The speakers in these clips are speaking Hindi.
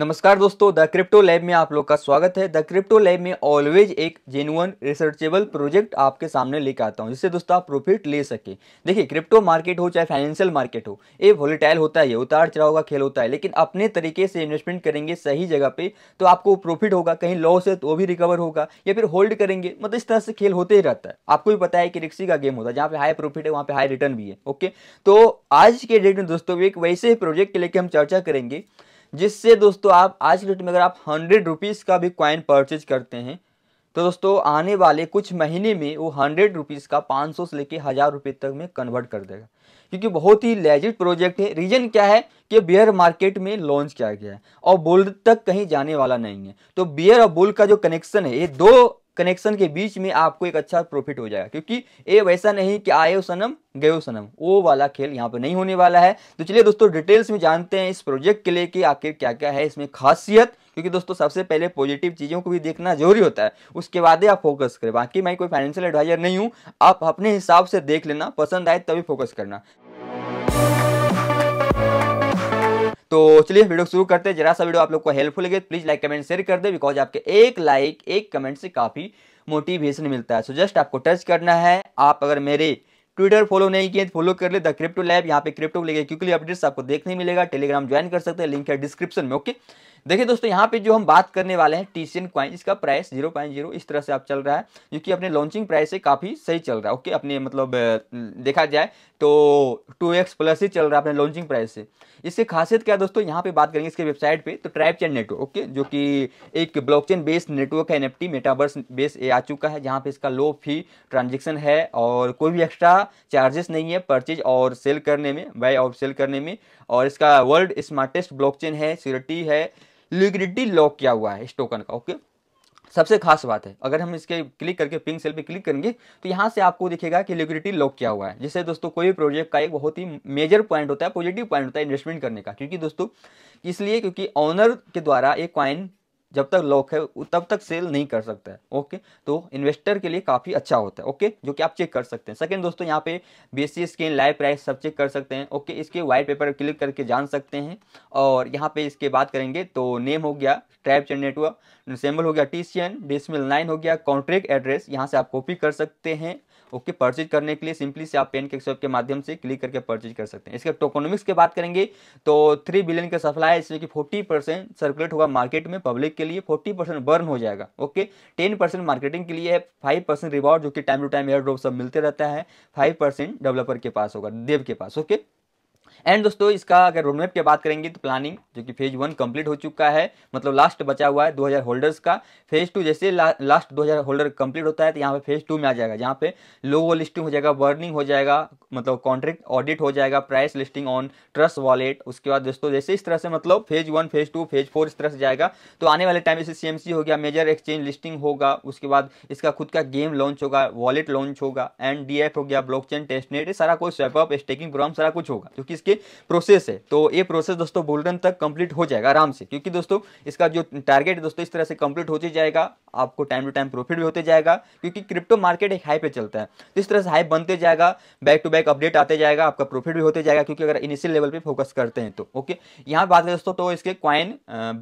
नमस्कार दोस्तों द क्रिप्टो लैब में आप लोग का स्वागत है द क्रिप्टो लैब में ऑलवेज एक जेनुअन रिसर्चेबल प्रोजेक्ट आपके सामने लेकर आता हूं जिससे दोस्तों आप प्रॉफिट ले सके देखिए क्रिप्टो मार्केट हो चाहे फाइनेंशियल मार्केट हो ये वोलेटाइल होता है उतार चढ़ाव का खेल होता है लेकिन अपने तरीके से इन्वेस्टमेंट करेंगे सही जगह पर तो आपको प्रॉफिट होगा कहीं लॉस है तो वो भी रिकवर होगा या फिर होल्ड करेंगे मतलब इस तरह से खेल होते ही रहता है आपको भी पता है कि रिक्सी का गेम होता है जहाँ पे हाई प्रॉफिट है वहाँ पे हाई रिटर्न भी है ओके तो आज के डेट में दोस्तों एक वैसे प्रोजेक्ट के लेकर हम चर्चा करेंगे जिससे दोस्तों आप आज के डेट में अगर आप हंड्रेड रुपीज़ का भी कॉइन परचेज करते हैं तो दोस्तों आने वाले कुछ महीने में वो हंड्रेड रुपीज़ का पाँच सौ से लेकर हज़ार रुपये तक में कन्वर्ट कर देगा क्योंकि बहुत ही लेजिट प्रोजेक्ट है रीजन क्या है कि बियर मार्केट में लॉन्च किया गया है और बुल तक कहीं जाने वाला नहीं है तो बियर और बुल का जो कनेक्शन है ये दो कनेक्शन के बीच में आपको एक अच्छा प्रॉफिट हो जाएगा क्योंकि ये वैसा नहीं कि आयो सनम गयो सनम वो वाला खेल यहाँ पर नहीं होने वाला है तो चलिए दोस्तों डिटेल्स में जानते हैं इस प्रोजेक्ट के लिए कि आखिर क्या क्या है इसमें खासियत क्योंकि दोस्तों सबसे पहले पॉजिटिव चीज़ों को भी देखना जरूरी होता है उसके बाद ही आप फोकस करें बाकी मैं कोई फाइनेंशियल एडवाइजर नहीं हूँ आप अपने हिसाब से देख लेना पसंद आए तभी फोकस करना तो चलिए वीडियो शुरू करते हैं जरा सा वीडियो आप लोग को हेल्पफुल लगे प्लीज़ लाइक कमेंट शेयर कर दे बिकॉज आपके एक लाइक एक कमेंट से काफ़ी मोटिवेशन मिलता है सो जस्ट आपको टच करना है आप अगर मेरे ट्विटर फॉलो नहीं किए तो फॉलो कर ले द क्रिप्टो लैब यहाँ पे क्रिप्टो लेके क्योंकि अपडेट्स आपको देखने मिलेगा टेलीग्राम ज्वाइन कर सकते हैं लिंक है डिस्क्रिप्शन में ओके okay? देखिए दोस्तों यहाँ पे जो हम बात करने वाले हैं टी सी क्वाइन इसका प्राइस जीरो पॉइंट जीरो इस तरह से आप चल रहा है जो कि अपने लॉन्चिंग प्राइस से काफ़ी सही चल रहा है ओके अपने मतलब देखा जाए तो टू एक्स प्लस ही चल रहा है अपने लॉन्चिंग प्राइस से इससे खासियत क्या है दोस्तों यहाँ पे बात करेंगे इसके वेबसाइट पे तो ट्राइब चैन नेटवर्क ओके जो कि एक ब्लॉकचेन बेस्ड नेटवर्क है एनएफटी मेटावर्स बेस ये आ चुका है जहाँ पे इसका लो फी ट्रांजेक्शन है और कोई भी एक्स्ट्रा चार्जेस नहीं है परचेज और सेल करने में बाय और सेल करने में और इसका वर्ल्ड स्मार्टेस्ट चेन है सिक्योरिटी है लिक्विडिटी लॉक किया हुआ है इस टोकन का ओके सबसे खास बात है अगर हम इसके क्लिक करके पिंक सेल पे क्लिक करेंगे तो यहाँ से आपको दिखेगा कि लिक्विडिटी लॉक किया हुआ है जिससे दोस्तों कोई भी प्रोजेक्ट का एक बहुत ही मेजर पॉइंट होता है पॉजिटिव पॉइंट होता है इन्वेस्टमेंट करने का क्योंकि दोस्तों इसलिए क्योंकि ऑनर के द्वारा एक क्वाइन जब तक लॉक है तब तक सेल नहीं कर सकता है ओके तो इन्वेस्टर के लिए काफ़ी अच्छा होता है ओके जो कि आप चेक कर सकते हैं सेकंड दोस्तों यहाँ पे बी स्किन लाइव प्राइस सब चेक कर सकते हैं ओके इसके वाइट पेपर क्लिक करके जान सकते हैं और यहाँ पे इसके बात करेंगे तो नेम हो गया ट्रैप चेन नेटवर्क सेम्बल हो गया टी सी एन नाइन हो गया कॉन्ट्रैक्ट एड्रेस यहाँ से आप कॉपी कर सकते हैं ओके परचेज करने के लिए सिंपली से आप पेन के के माध्यम से क्लिक करके परचेज कर सकते हैं इसके टोकोनोमिक्स की बात करेंगे तो थ्री बिलियन का सप्लाई है इसमें कि फोर्टी परसेंट सर्कुलेट होगा मार्केट में पब्लिक के लिए फोर्टी परसेंट बर्न हो जाएगा ओके टेन परसेंट मार्केटिंग के लिए फाइव परसेंट रिवॉर्ड जो कि time to time air drop सब मिलते रहता है फाइव परसेंट डेवलपर के पास होगा देव के पास ओके एंड दोस्तों इसका अगर रोडमेप की बात करेंगे तो प्लानिंग जो कि फेज वन कंप्लीट हो चुका है मतलब लास्ट बचा हुआ है 2000 होल्डर्स का फेज टू जैसे ला, लास्ट 2000 होल्डर कंप्लीट होता है तो यहाँ पे फेज टू में आ जाएगा जहाँ पे लोगो लिस्टिंग हो जाएगा बर्निंग हो जाएगा मतलब कॉन्ट्रैक्ट ऑडिट हो जाएगा price listing on trust wallet उसके बाद दोस्तों जैसे इस तरह से मतलब phase one phase two phase four इस तरह से जाएगा तो आने वाले टाइम जैसे सी हो गया मेजर एक्सचेंज लिस्टिंग होगा उसके बाद इसका खुद का गेम लॉन्च होगा वॉलेट लॉन्च होगा एंड डी हो गया ब्लॉक चेन नेट सारा कुछ स्वेपअप स्टेकिंग प्रोग्राम सारा कुछ होगा क्योंकि इसके इसके प्रोसेस है तो ये प्रोसेस दोस्तों बुलेटिन तक कंप्लीट हो जाएगा आराम से क्योंकि दोस्तों इसका जो टारगेट दोस्तों इस तरह से कंप्लीट होते जाएगा आपको टाइम टू टाइम प्रॉफिट भी होते जाएगा क्योंकि क्रिप्टो मार्केट एक हाई पे चलता है तो इस तरह से हाई बनते जाएगा बैक टू बैक अपडेट आते जाएगा आपका प्रॉफिट भी होते जाएगा क्योंकि अगर इनिशियल लेवल पर फोकस करते हैं तो ओके यहाँ बात है दोस्तों तो इसके क्वाइन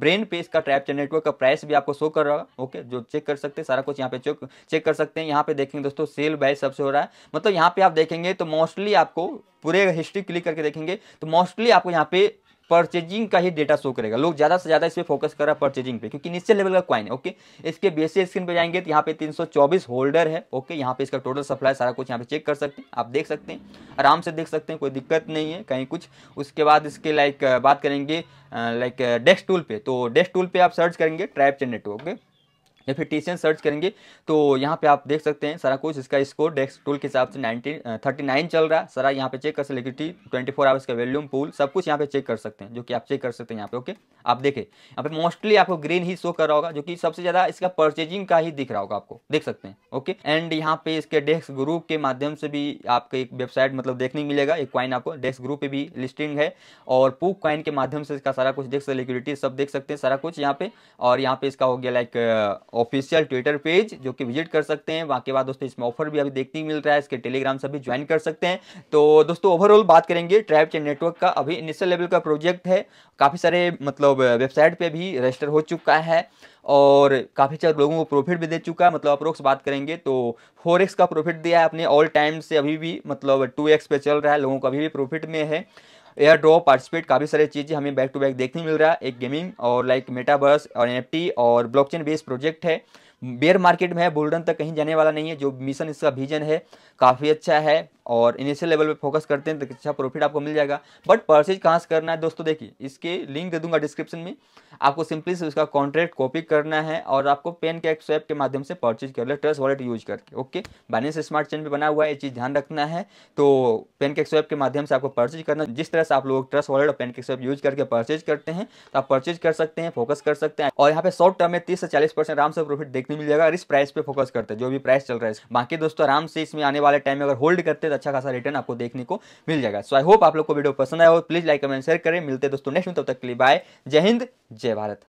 ब्रेन पे इसका ट्रैप ट्रैपचर नेटवर्क का प्राइस भी आपको शो कर रहा है ओके जो चेक कर सकते हैं सारा कुछ यहाँ पे चेक कर सकते हैं यहाँ पे देखेंगे दोस्तों सेल बाय सबसे हो रहा है मतलब यहाँ पे आप देखेंगे तो मोस्टली आपको पूरे हिस्ट्री क्लिक करके देखेंगे तो मोस्टली आपको यहाँ पे परचेजिंग का ही डेटा शो करेगा लोग ज़्यादा से ज़्यादा इस पर फोकस कर रहा है परचेजिंग पे क्योंकि नीचे लेवल का क्वाइन है ओके इसके बेसिक स्क्रीन पे जाएंगे तो यहाँ पे 324 होल्डर है ओके यहाँ पे इसका टोटल सप्लाई सारा कुछ यहाँ पे चेक कर सकते हैं आप देख सकते हैं आराम से देख सकते हैं कोई दिक्कत नहीं है कहीं कुछ उसके बाद इसके लाइक बात करेंगे लाइक डेस्क टूल पर तो डेस्क टूल पर आप सर्च करेंगे ट्रैप चेन नेटवर्क ओके या फिर टी सर्च करेंगे तो यहाँ पे आप देख सकते हैं सारा कुछ इसका स्कोर डेस्क टूल के हिसाब से नाइनटीन थर्टी नाइन चल रहा है सारा यहाँ पे चेक कर सकते ट्वेंटी फोर आवर्स का वॉल्यूम पूल सब कुछ यहाँ पे चेक कर सकते हैं जो कि आप चेक कर सकते हैं यहाँ पे ओके आप देखें यहाँ पे मोस्टली आपको ग्रीन ही शो कर रहा होगा जो कि सबसे ज़्यादा इसका परचेजिंग का ही दिख रहा होगा आपको देख सकते हैं ओके एंड यहाँ पे इसके डेस्क ग्रुप के माध्यम से भी आपको एक वेबसाइट मतलब देखने मिलेगा एक क्वाइन आपको डेस्क ग्रुप पे भी लिस्टिंग है और पूक क्वाइन के माध्यम से इसका सारा कुछ देख सकते लिक्विडिटी सब देख सकते हैं सारा कुछ यहाँ पे और यहाँ पे इसका हो गया लाइक ऑफिशियल ट्विटर पेज जो कि विजिट कर सकते हैं वहाँ के बाद दोस्तों इसमें ऑफर भी अभी देखने मिल रहा है इसके टेलीग्राम से भी ज्वाइन कर सकते हैं तो दोस्तों ओवरऑल बात करेंगे ट्राइव चैन नेटवर्क का अभी इनिशियल लेवल का प्रोजेक्ट है काफ़ी सारे मतलब वेबसाइट पर भी रजिस्टर हो चुका है और काफ़ी सारे लोगों को प्रॉफिट भी दे चुका है मतलब अप्रोक्स बात करेंगे तो फोर एक्स का प्रॉफिट दिया है अपने ऑल टाइम से अभी भी मतलब टू एक्स पे चल रहा है लोगों का अभी भी प्रॉफिट में है एयर ड्रॉप पार्टिसिपेट काफ़ी सारी चीज़ें हमें बैक टू बैक देखने मिल रहा है एक गेमिंग और लाइक मेटावर्स और एन और ब्लॉकचेन बेस्ड प्रोजेक्ट है बेयर मार्केट में है बुलडन तक कहीं जाने वाला नहीं है जो मिशन इसका विजन है काफ़ी अच्छा है और इनिशियल लेवल पे फोकस करते हैं तो अच्छा प्रॉफिट आपको मिल जाएगा बट परचेज कहाँ से करना है दोस्तों देखिए इसके लिंक दे दूंगा डिस्क्रिप्शन में आपको सिंपली से उसका कॉन्ट्रैक्ट कॉपी करना है और आपको पेन के स्वैप के माध्यम से परचेज कर ले ट्रस्ट वॉलेट यूज करके ओके बाइनेंस स्मार्ट चेन पे बना हुआ है ये चीज़ ध्यान रखना है तो पेन के स्वैप के माध्यम से आपको परचेज करना जिस तरह से आप लोग ट्रस्ट वॉलेट और पेन के स्वैप यूज करके परचेज करते हैं तो आप परचेज कर सकते हैं फोकस कर सकते हैं और यहाँ पे शॉर्ट टर्म में तीस से चालीस परसेंट आराम से प्रॉफिट देखने मिल जाएगा और इस प्राइस पर फोकस करते हैं जो भी प्राइस चल रहा है बाकी दोस्तों आराम से इसमें आने वाले टाइम में अगर होल्ड करते हैं तो अच्छा खासा रिटर्न आपको देखने को मिल जाएगा सो आई होप आप लोग को वीडियो पसंद आया हो प्लीज लाइक कमेंट शेयर करें मिलते दोस्तों नेक्स्ट में तब तक के लिए बाय जय हिंद जय भारत